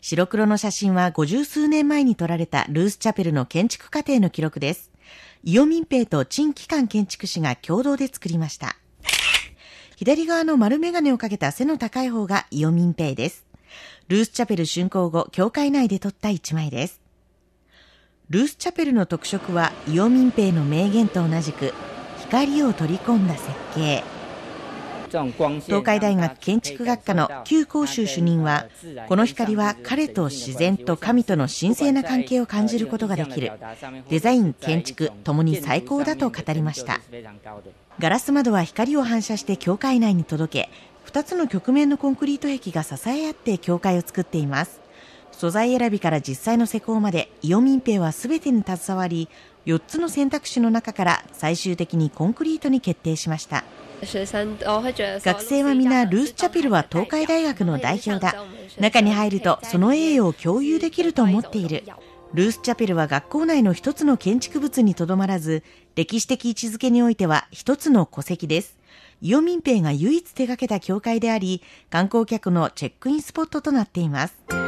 白黒の写真は50数年前に撮られたルースチャペルの建築過程の記録です。ミン民イと陳機関建築士が共同で作りました。左側の丸眼鏡をかけた背の高い方がミン民イです。ルースチャペル竣工後、教会内で撮った一枚です。ルースチャペルの特色はミン民イの名言と同じく、光を取り込んだ設計。東海大学建築学科の旧講習主任はこの光は彼と自然と神との神聖な関係を感じることができるデザイン建築ともに最高だと語りましたガラス窓は光を反射して教会内に届け2つの曲面のコンクリート壁が支え合って教会を作っています素材選びから実際の施工までイオミンペイは全てに携わり4つの選択肢の中から最終的にコンクリートに決定しました学生は皆ルース・チャペルは東海大学の代表だ中に入るとその栄誉を共有できると思っているルース・チャペルは学校内の一つの建築物にとどまらず歴史的位置づけにおいては一つの戸籍ですイオミンペイが唯一手掛けた教会であり観光客のチェックインスポットとなっています